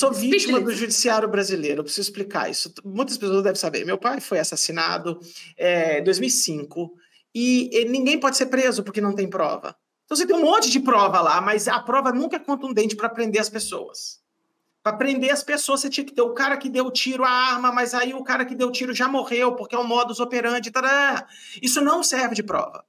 sou vítima do judiciário brasileiro, preciso explicar isso. Muitas pessoas devem saber. Meu pai foi assassinado é, em 2005 e, e eh, ninguém pode ser preso porque não tem prova. Então você tem um monte de prova lá, mas a prova nunca é contundente para prender as pessoas. Para prender as pessoas, você tinha que ter o cara que deu o tiro, a arma, mas aí o cara que deu o tiro já morreu porque é um modus operandi. Tará. Isso não serve de prova.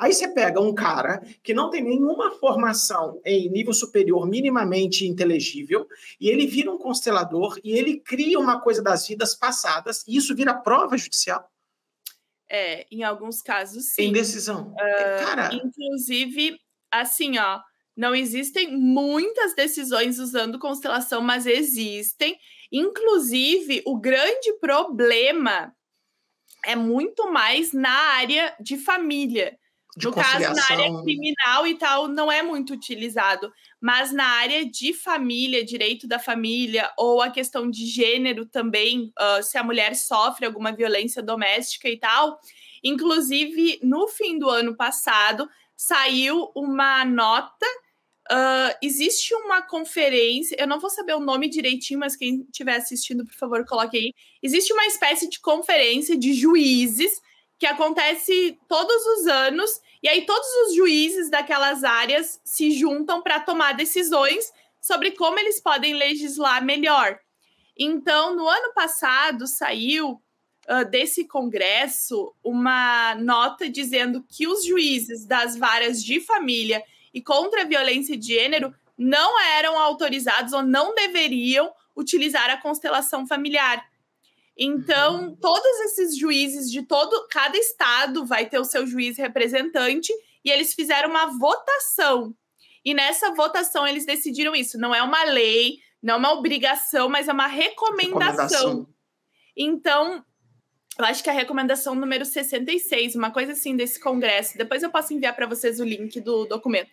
Aí você pega um cara que não tem nenhuma formação em nível superior minimamente inteligível, e ele vira um constelador e ele cria uma coisa das vidas passadas, e isso vira prova judicial. É, em alguns casos, sim. Em decisão. Uh, cara... Inclusive, assim, ó, não existem muitas decisões usando constelação, mas existem. Inclusive, o grande problema é muito mais na área de família no caso, na área criminal e tal, não é muito utilizado. Mas na área de família, direito da família, ou a questão de gênero também, uh, se a mulher sofre alguma violência doméstica e tal. Inclusive, no fim do ano passado, saiu uma nota. Uh, existe uma conferência, eu não vou saber o nome direitinho, mas quem estiver assistindo, por favor, coloque aí. Existe uma espécie de conferência de juízes que acontece todos os anos, e aí todos os juízes daquelas áreas se juntam para tomar decisões sobre como eles podem legislar melhor. Então, no ano passado, saiu uh, desse congresso uma nota dizendo que os juízes das varas de família e contra a violência de gênero não eram autorizados ou não deveriam utilizar a constelação familiar. Então, uhum. todos esses juízes de todo cada estado vai ter o seu juiz representante e eles fizeram uma votação. E nessa votação eles decidiram isso, não é uma lei, não é uma obrigação, mas é uma recomendação. recomendação. Então, eu acho que a recomendação número 66, uma coisa assim desse congresso. Depois eu posso enviar para vocês o link do documento.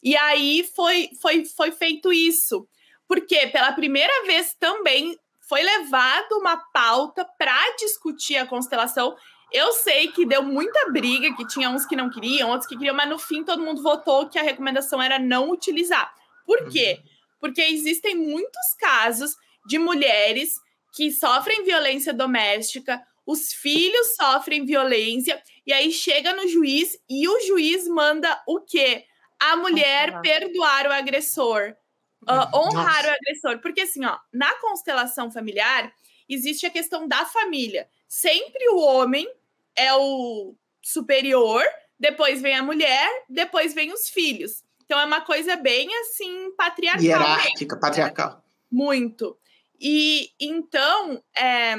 E aí foi foi foi feito isso. Porque pela primeira vez também foi levado uma pauta para discutir a constelação. Eu sei que deu muita briga, que tinha uns que não queriam, outros que queriam, mas no fim todo mundo votou que a recomendação era não utilizar. Por quê? Uhum. Porque existem muitos casos de mulheres que sofrem violência doméstica, os filhos sofrem violência, e aí chega no juiz e o juiz manda o quê? A mulher perdoar o agressor uh, honrar Nossa. o agressor. Porque, assim, ó, na constelação familiar, existe a questão da família. Sempre o homem é o superior, depois vem a mulher, depois vem os filhos. Então, é uma coisa bem, assim, patriarcal. Hierárquica, né? patriarcal. Muito. E, então, é,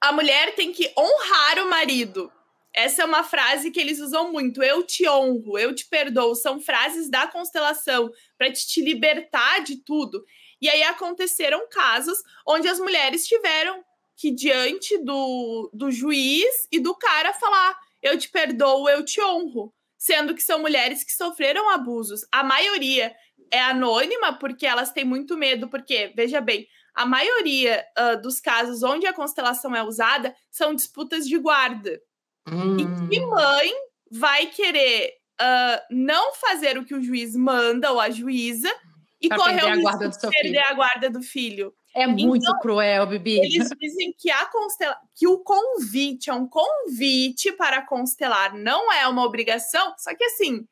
a mulher tem que honrar o marido essa é uma frase que eles usam muito. Eu te honro, eu te perdoo. São frases da constelação para te, te libertar de tudo. E aí aconteceram casos onde as mulheres tiveram que, diante do, do juiz e do cara, falar: Eu te perdoo, eu te honro. Sendo que são mulheres que sofreram abusos. A maioria é anônima porque elas têm muito medo. Porque, veja bem, a maioria uh, dos casos onde a constelação é usada são disputas de guarda. Hum. E que hum. mãe vai querer uh, não fazer o que o juiz manda ou a juíza e pra correr o risco de perder filho. a guarda do filho? É muito então, cruel, Bibi. Eles dizem que, a constela... que o convite é um convite para constelar, não é uma obrigação. Só que assim,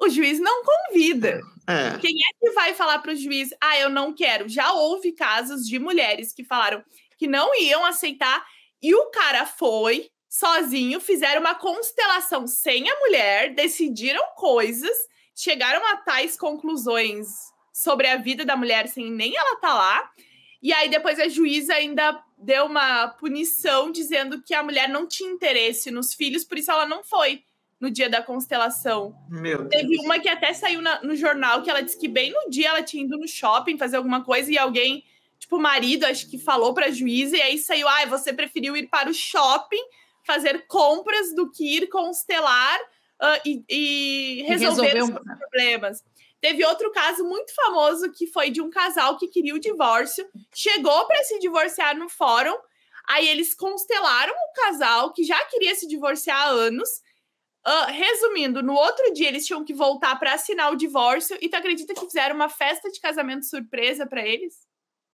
o juiz não convida. É. Quem é que vai falar para o juiz, ah, eu não quero? Já houve casos de mulheres que falaram que não iam aceitar e o cara foi, sozinho, fizeram uma constelação sem a mulher, decidiram coisas, chegaram a tais conclusões sobre a vida da mulher sem nem ela estar tá lá. E aí depois a juíza ainda deu uma punição dizendo que a mulher não tinha interesse nos filhos, por isso ela não foi no dia da constelação. Meu Teve uma que até saiu na, no jornal que ela disse que bem no dia ela tinha ido no shopping fazer alguma coisa e alguém, tipo o marido, acho que falou para a juíza e aí saiu, ah, você preferiu ir para o shopping fazer compras do que ir constelar uh, ah, e, e, resolver os problemas. Teve outro caso muito famoso que foi de um casal que queria o divórcio, chegou para se divorciar no fórum, aí eles constelaram o casal que já queria se divorciar há anos. Uh, resumindo, no outro dia eles tinham que voltar para assinar o divórcio e tu acredita que fizeram uma festa de casamento surpresa para eles?